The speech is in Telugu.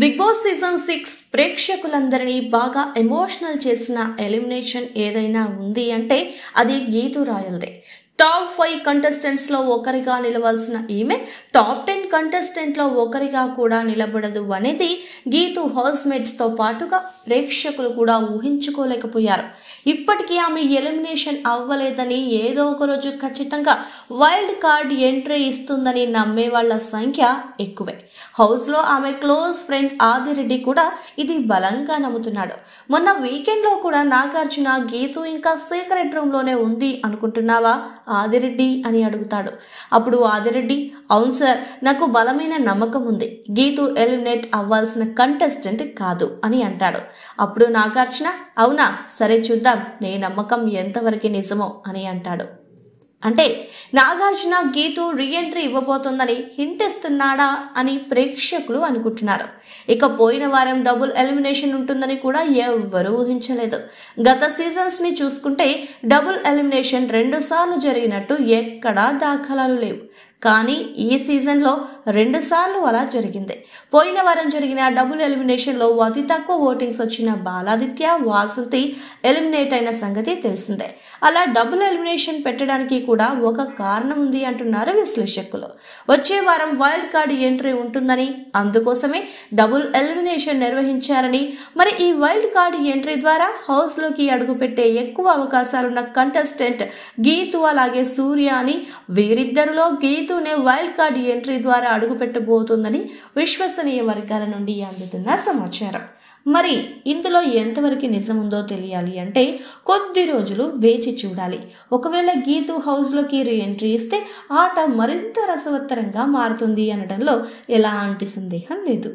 బిగ్ బాస్ సీజన్ సిక్స్ ప్రేక్షకులందరినీ బాగా ఎమోషనల్ చేసిన ఎలిమినేషన్ ఏదైనా ఉంది అంటే అది గీతు రాయల్దే టాప్ ఫైవ్ కంటెస్టెంట్స్లో ఒకరిగా నిలవాల్సిన ఈమె టాప్ టెన్ కంటెస్టెంట్లో ఒకరిగా కూడా నిలబడదు అనేది గీతు హౌస్మేట్స్తో పాటుగా ప్రేక్షకులు కూడా ఊహించుకోలేకపోయారు ఇప్పటికీ ఆమె ఎలిమినేషన్ అవ్వలేదని ఏదో ఒక రోజు ఖచ్చితంగా వైల్డ్ కార్డ్ ఎంట్రీ ఇస్తుందని నమ్మే వాళ్ళ సంఖ్య ఎక్కువే హౌస్లో ఆమె క్లోజ్ ఫ్రెండ్ ఆదిరెడ్డి కూడా ఇది బలంగా నమ్ముతున్నాడు మొన్న వీకెండ్లో కూడా నాగార్జున గీతు ఇంకా సీక్రెట్ రూమ్లోనే ఉంది అనుకుంటున్నావా ఆదిరెడ్డి అని అడుగుతాడు అప్పుడు ఆదిరెడ్డి అవును సార్ నాకు బలమైన నమ్మకం ఉంది గీతు ఎలిమినేట్ అవ్వాల్సిన కంటెస్టెంట్ కాదు అని అంటాడు అప్పుడు నాగార్జున అవునా సరే చూద్దాం నీ నమ్మకం ఎంతవరకు నిజమో అని అంటాడు అంటే నాగార్జున గీతు రీఎంట్రీ ఇవ్వబోతోందని హింటెస్తున్నాడా అని ప్రేక్షకులు అనుకుంటున్నారు ఇక పోయిన వారం డబుల్ ఎలిమినేషన్ ఉంటుందని కూడా ఎవ్వరూ ఊహించలేదు గత సీజన్స్ని చూసుకుంటే డబుల్ ఎలిమినేషన్ రెండుసార్లు జరిగినట్టు ఎక్కడా దాఖలాలు లేవు కానీ ఈ సీజన్లో రెండుసార్లు అలా జరిగింది పోయిన వారం జరిగిన డబుల్ ఎలిమినేషన్లో అతి తక్కువ ఓటింగ్స్ వచ్చిన బాలాదిత్య వాసంతి ఎలిమినేట్ అయిన సంగతి తెలిసిందే అలా డబుల్ ఎలిమినేషన్ పెట్టడానికి కూడా ఒక కారణం ఉంది అంటున్నారు విశ్లేషకులు వచ్చే వారం వైల్డ్ కార్డ్ ఎంట్రీ ఉంటుందని అందుకోసమే డబుల్ ఎలిమినేషన్ నిర్వహించారని మరి ఈ వైల్డ్ కార్డ్ ఎంట్రీ ద్వారా హౌస్లోకి అడుగుపెట్టే ఎక్కువ అవకాశాలున్న కంటెస్టెంట్ గీతు అలాగే సూర్య అని వీరిద్దరిలో గీతు దీంతోనే వైల్డ్ కార్డ్ ఎంట్రీ ద్వారా అడుగుపెట్టబోతుందని విశ్వసనీయ వర్గాల నుండి అందుతున్న సమాచారం మరి ఇందులో ఎంతవరకు నిజముందో తెలియాలి అంటే కొద్ది రోజులు వేచి చూడాలి ఒకవేళ గీతు హౌస్లోకి రీఎంట్రీ ఇస్తే ఆట మరింత రసవత్తరంగా మారుతుంది అనడంలో ఎలాంటి సందేహం లేదు